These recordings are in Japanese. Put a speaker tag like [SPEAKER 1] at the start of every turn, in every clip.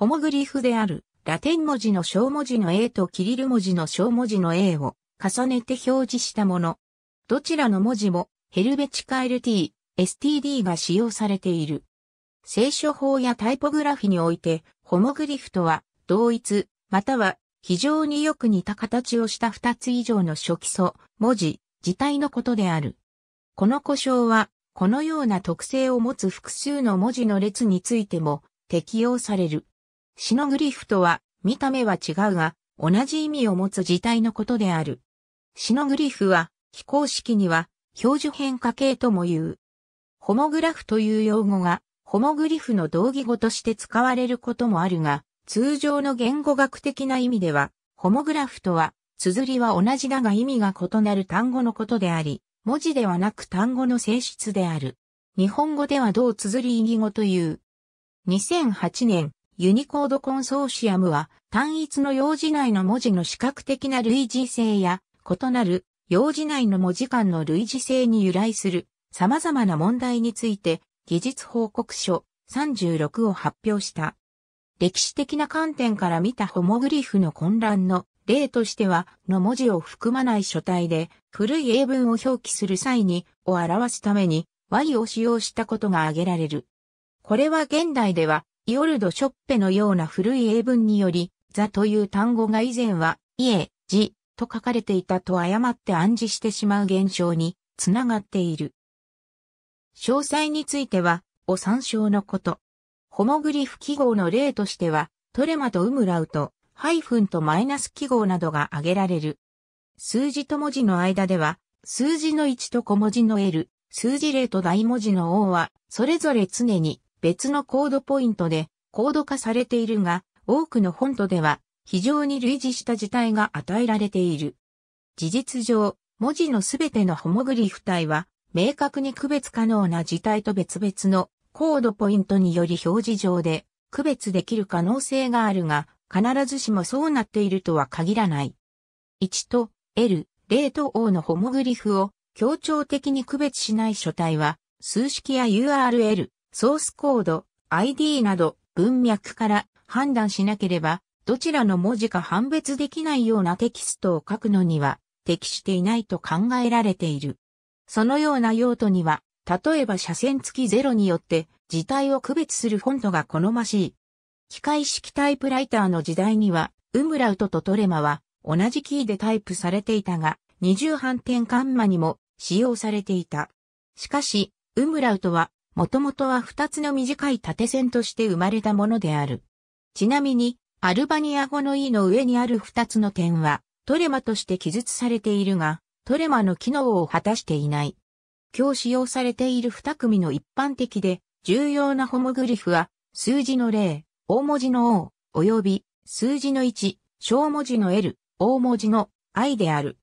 [SPEAKER 1] ホモグリフである、ラテン文字の小文字の A とキリル文字の小文字の A を重ねて表示したもの。どちらの文字もヘルベチカ LT、STD が使用されている。聖書法やタイポグラフィにおいて、ホモグリフとは、同一、または非常によく似た形をした2つ以上の初期素、文字、字体のことである。この故障は、このような特性を持つ複数の文字の列についても適用される。シノグリフとは、見た目は違うが、同じ意味を持つ字体のことである。シノグリフは、非公式には、標準変化形とも言う。ホモグラフという用語が、ホモグリフの同義語として使われることもあるが、通常の言語学的な意味では、ホモグラフとは、綴りは同じだが意味が異なる単語のことであり、文字ではなく単語の性質である。日本語では同綴り異義語という。2008年、ユニコードコンソーシアムは単一の用字内の文字の視覚的な類似性や異なる用字内の文字間の類似性に由来する様々な問題について技術報告書36を発表した。歴史的な観点から見たホモグリフの混乱の例としては、の文字を含まない書体で、古い英文を表記する際に、を表すために、y を使用したことが挙げられる。これは現代では、イオルド・ショッペのような古い英文により、ザという単語が以前は、イエ、ジと書かれていたと誤って暗示してしまう現象につながっている。詳細については、お参照のこと。ホモグリフ記号の例としては、トレマとウムラウト、ハイフンとマイナス記号などが挙げられる。数字と文字の間では、数字の1と小文字の L、数字例と大文字の O は、それぞれ常に別のコードポイントでコード化されているが、多くのフォントでは非常に類似した字体が与えられている。事実上、文字のすべてのホモグリフ体は、明確に区別可能な字体と別々のコードポイントにより表示上で区別できる可能性があるが、必ずしもそうなっているとは限らない。1と L、0と O のホモグリフを強調的に区別しない書体は、数式や URL、ソースコード、ID など文脈から判断しなければ、どちらの文字か判別できないようなテキストを書くのには適していないと考えられている。そのような用途には、例えば斜線付きゼロによって字体を区別するフォントが好ましい。機械式タイプライターの時代には、ウムラウトとトレマは同じキーでタイプされていたが、二重反転カンマにも使用されていた。しかし、ウムラウトはもともとは2つの短い縦線として生まれたものである。ちなみに、アルバニア語の E の上にある2つの点は、トレマとして記述されているが、トレマの機能を果たしていない。今日使用されている2組の一般的で、重要なホモグリフは、数字の0、大文字の O、及び、数字の1、小文字の L、大文字の I である。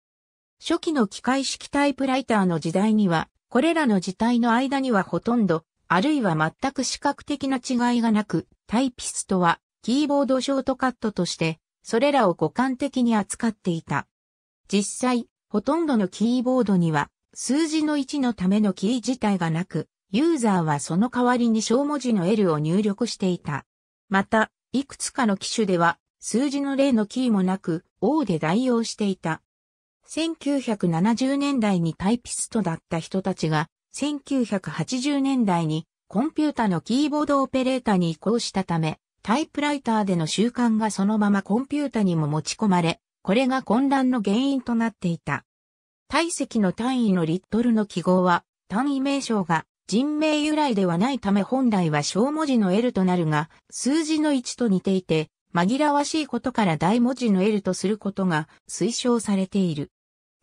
[SPEAKER 1] 初期の機械式タイプライターの時代には、これらの字体の間にはほとんど、あるいは全く視覚的な違いがなく、タイピストはキーボードショートカットとして、それらを互換的に扱っていた。実際、ほとんどのキーボードには、数字の1のためのキー自体がなく、ユーザーはその代わりに小文字の L を入力していた。また、いくつかの機種では、数字の例のキーもなく、O で代用していた。1970年代にタイピストだった人たちが、1980年代にコンピュータのキーボードオペレータに移行したため、タイプライターでの習慣がそのままコンピュータにも持ち込まれ、これが混乱の原因となっていた。体積の単位のリットルの記号は、単位名称が人名由来ではないため本来は小文字の L となるが、数字の1と似ていて、紛らわしいことから大文字の L とすることが推奨されている。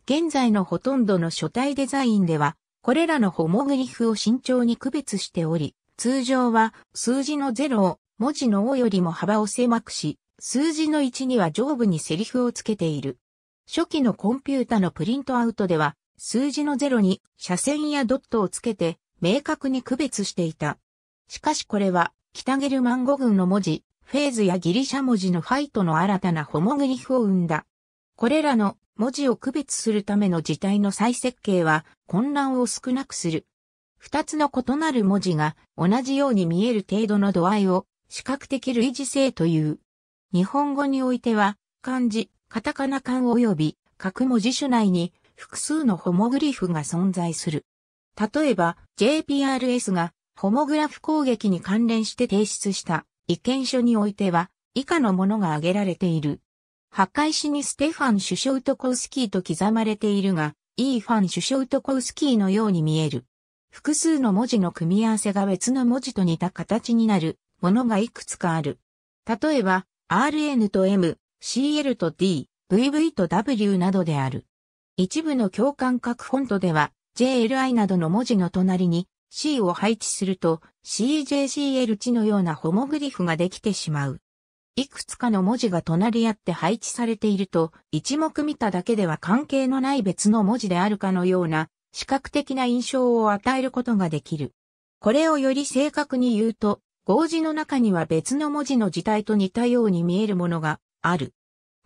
[SPEAKER 1] 現在のほとんどの書体デザインでは、これらのホモグリフを慎重に区別しており、通常は数字の0を文字の O よりも幅を狭くし、数字の1には上部にセリフをつけている。初期のコンピュータのプリントアウトでは、数字の0に斜線やドットをつけて明確に区別していた。しかしこれは、北ゲルマン語群の文字、フェーズやギリシャ文字のファイトの新たなホモグリフを生んだ。これらの文字を区別するための字体の再設計は混乱を少なくする。二つの異なる文字が同じように見える程度の度合いを視覚的類似性という。日本語においては漢字、カタカナ漢及び各文字種内に複数のホモグリフが存在する。例えば JPRS がホモグラフ攻撃に関連して提出した意見書においては以下のものが挙げられている。墓石にステファン首相とコウスキーと刻まれているが、イーファン首相とコウスキーのように見える。複数の文字の組み合わせが別の文字と似た形になるものがいくつかある。例えば、RN と M、CL と D、VV と W などである。一部の共感各フォントでは、JLI などの文字の隣に C を配置すると CJCL 値のようなホモグリフができてしまう。いくつかの文字が隣り合って配置されていると、一目見ただけでは関係のない別の文字であるかのような、視覚的な印象を与えることができる。これをより正確に言うと、合字の中には別の文字の字体と似たように見えるものがある。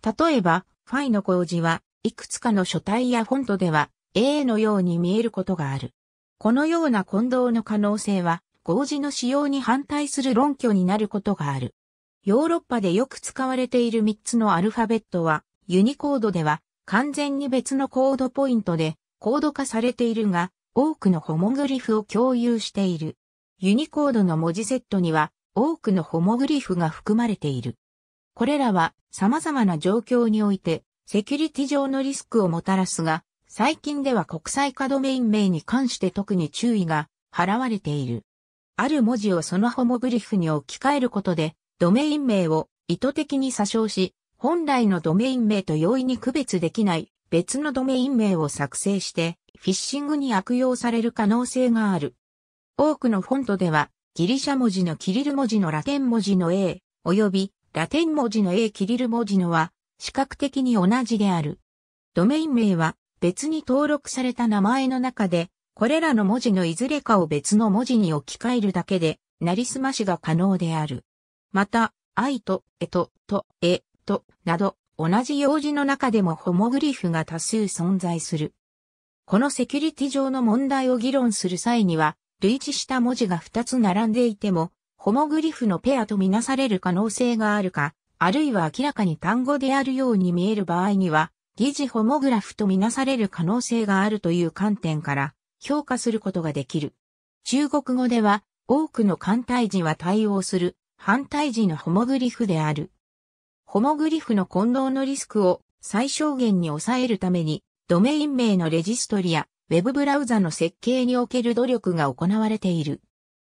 [SPEAKER 1] 例えば、ファイの合字はいくつかの書体やフォントでは A のように見えることがある。このような混同の可能性は合字の使用に反対する論拠になることがある。ヨーロッパでよく使われている3つのアルファベットは、ユニコードでは完全に別のコードポイントでコード化されているが、多くのホモグリフを共有している。ユニコードの文字セットには多くのホモグリフが含まれている。これらは様々な状況においてセキュリティ上のリスクをもたらすが、最近では国際化ドメイン名に関して特に注意が払われている。ある文字をそのホモグリフに置き換えることでドメイン名を意図的に詐称し、本来のドメイン名と容易に区別できない別のドメイン名を作成してフィッシングに悪用される可能性がある。多くのフォントではギリシャ文字のキリル文字のラテン文字の A 及びラテン文字の A キリル文字のは視覚的に同じである。ドメイン名は別に登録された名前の中でこれらの文字のいずれかを別の文字に置き換えるだけで、なりすましが可能である。また、愛と、えと、と、え、と、など、同じ用字の中でもホモグリフが多数存在する。このセキュリティ上の問題を議論する際には、類似した文字が2つ並んでいても、ホモグリフのペアとみなされる可能性があるか、あるいは明らかに単語であるように見える場合には、疑似ホモグラフとみなされる可能性があるという観点から評価することができる。中国語では多くの簡体字は対応する反対時のホモグリフである。ホモグリフの混同のリスクを最小限に抑えるために、ドメイン名のレジストリや、ウェブブラウザの設計における努力が行われている。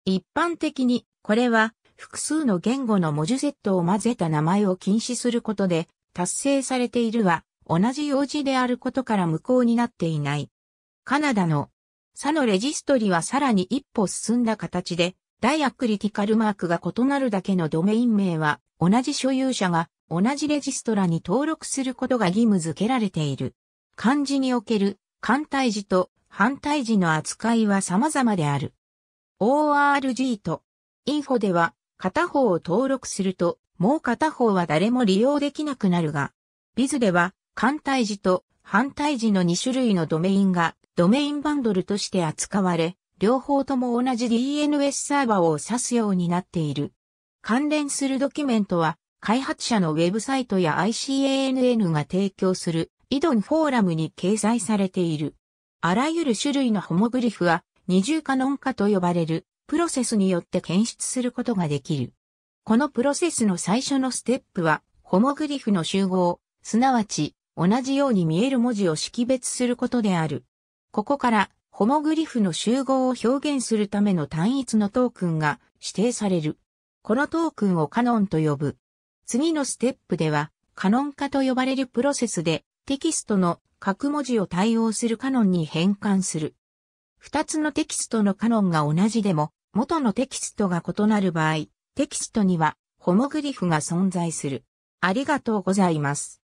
[SPEAKER 1] 一般的に、これは、複数の言語の文字セットを混ぜた名前を禁止することで、達成されているは、同じ用字であることから無効になっていない。カナダの、サのレジストリはさらに一歩進んだ形で、ダイアクリティカルマークが異なるだけのドメイン名は、同じ所有者が同じレジストラに登録することが義務付けられている。漢字における、簡体字と反対字の扱いは様々である。ORG と info では、片方を登録すると、もう片方は誰も利用できなくなるが、ビズでは、簡体字と反対字の2種類のドメインがドメインバンドルとして扱われ、両方とも同じ DNS サーバーを指すようになっている。関連するドキュメントは、開発者のウェブサイトや ICANN が提供するイドンフォーラムに掲載されている。あらゆる種類のホモグリフは二重化ノン化と呼ばれるプロセスによって検出することができる。このプロセスの最初のステップは、ホモグリフの集合、すなわち同じように見える文字を識別することである。ここからホモグリフの集合を表現するための単一のトークンが指定される。このトークンをカノンと呼ぶ。次のステップでは、カノン化と呼ばれるプロセスで、テキストの各文字を対応するカノンに変換する。二つのテキストのカノンが同じでも、元のテキストが異なる場合、テキストにはホモグリフが存在する。ありがとうございます。